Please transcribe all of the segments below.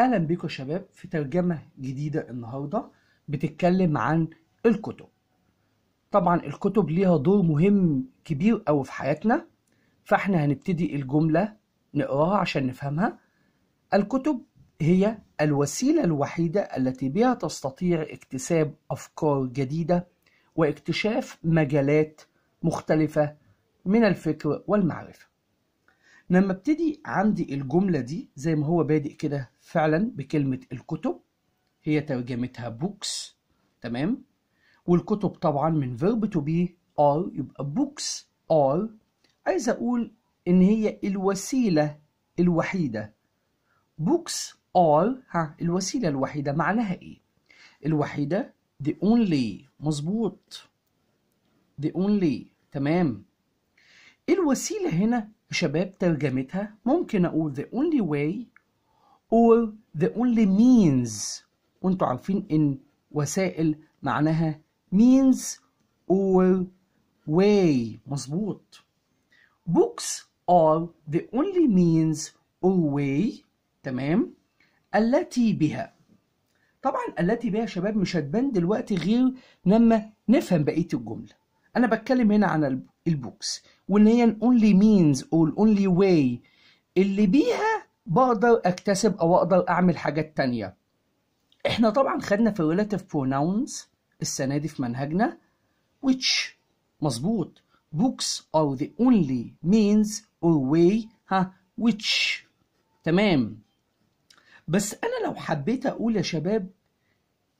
اهلا بيكم يا شباب في ترجمه جديده النهارده بتتكلم عن الكتب طبعا الكتب ليها دور مهم كبير قوي في حياتنا فاحنا هنبتدي الجمله نقراها عشان نفهمها الكتب هي الوسيله الوحيده التي بها تستطيع اكتساب افكار جديده واكتشاف مجالات مختلفه من الفكر والمعرفه لما ابتدي عندي الجملة دي زي ما هو بادئ كده فعلا بكلمة الكتب هي ترجمتها بوكس تمام والكتب طبعا من verb to be are يبقى بوكس are عايز اقول ان هي الوسيلة الوحيدة بوكس are ها الوسيلة الوحيدة معناها ايه الوحيدة the only مظبوط the only تمام الوسيلة هنا شباب ترجمتها ممكن أقول the only way or the only means وانتوا عارفين إن وسائل معناها means or way مظبوط books are the only means or way تمام التي بها طبعا التي بها شباب مش هتبان دلوقتي غير لما نفهم بقية الجملة أنا بتكلم هنا عن البوكس وان هي الاونلي مينز او only واي اللي بيها بقدر اكتسب او اقدر اعمل حاجات تانية احنا طبعا خدنا في relative pronouns السنه دي في منهجنا which مظبوط books are the only means or way ها which تمام بس انا لو حبيت اقول يا شباب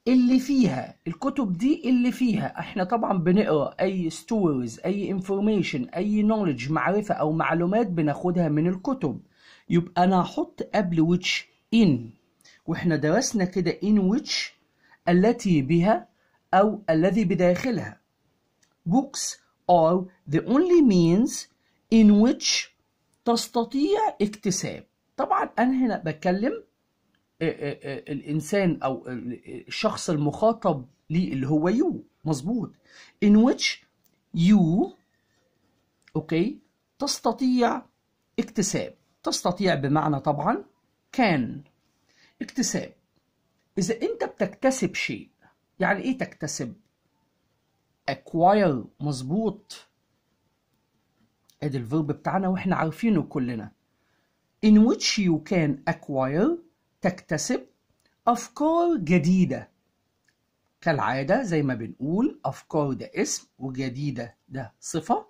اللي فيها الكتب دي اللي فيها احنا طبعا بنقرا اي ستوريز اي انفورميشن اي نولج معرفه او معلومات بناخدها من الكتب يبقى انا هحط قبل which in واحنا درسنا كده in which التي بها او الذي بداخلها books are the only means in which تستطيع اكتساب طبعا انا هنا بتكلم آه، آه، آه، الانسان او الشخص المخاطب ليه اللي هو يو مظبوط in which you اوكي تستطيع اكتساب تستطيع بمعنى طبعا كان اكتساب اذا انت بتكتسب شيء يعني ايه تكتسب acquire مظبوط ادي الفيرب بتاعنا واحنا عارفينه كلنا in which you can acquire تكتسب أفكار جديدة كالعادة زي ما بنقول أفكار ده اسم وجديدة ده صفة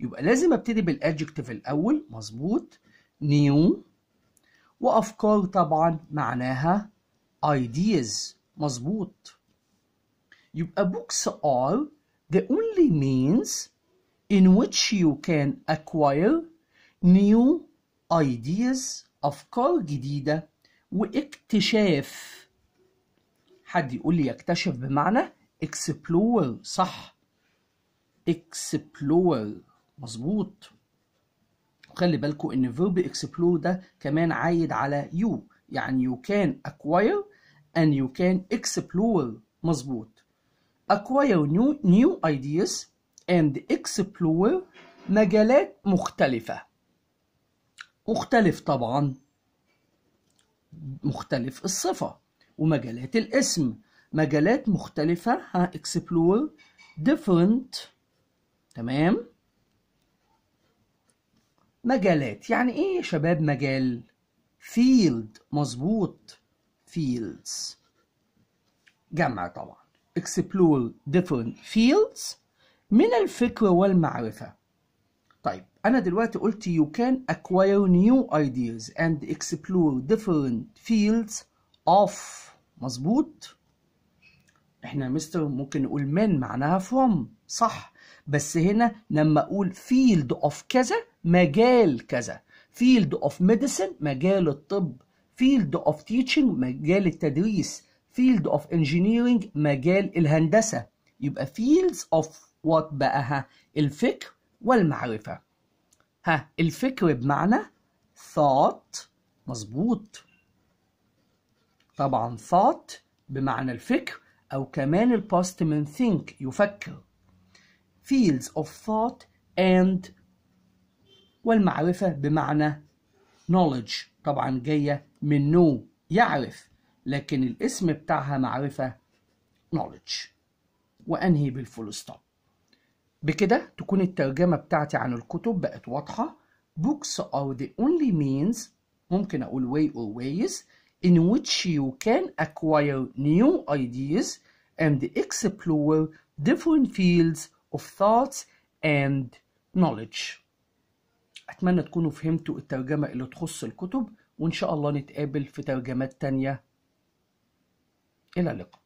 يبقى لازم أبتدي بالأدجكتيف الأول مظبوط نيو وأفكار طبعا معناها ideas مظبوط يبقى books are the only means in which you can acquire new ideas أفكار جديدة واكتشاف حد يقول لي يكتشف بمعنى اكسبلور صح اكسبلور مظبوط خلي بالكو ان فيرب اكسبلور ده كمان عايد على يو يعني you can acquire and you can explore مظبوط acquire new new ideas and explore مجالات مختلفة مختلف طبعا مختلف الصفة ومجالات الاسم مجالات مختلفة ها explore different تمام مجالات يعني ايه يا شباب مجال field مظبوط fields جمع طبعا explore different fields من الفكر والمعرفة انا دلوقتي قلت you can acquire new ideas and explore different fields of مظبوط احنا مستر ممكن نقول من معناها from صح بس هنا لما اقول field of كذا مجال كذا field of medicine مجال الطب field of teaching مجال التدريس field of engineering مجال الهندسة يبقى fields of what بقى الفكر والمعرفة ها الفكر بمعنى thought مظبوط طبعا thought بمعنى الفكر أو كمان الباست من think يفكر fields of thought and والمعرفة بمعنى knowledge طبعا جاية من know يعرف لكن الاسم بتاعها معرفة knowledge وأنهي بالفول ستوب بكده تكون الترجمة بتاعتي عن الكتب بقت واضحة books are the only means ممكن أقول way or ways in which you can acquire new ideas and explore different fields of thoughts and knowledge أتمنى تكونوا فهمتوا الترجمة اللي تخص الكتب وإن شاء الله نتقابل في ترجمات تانية إلى اللقاء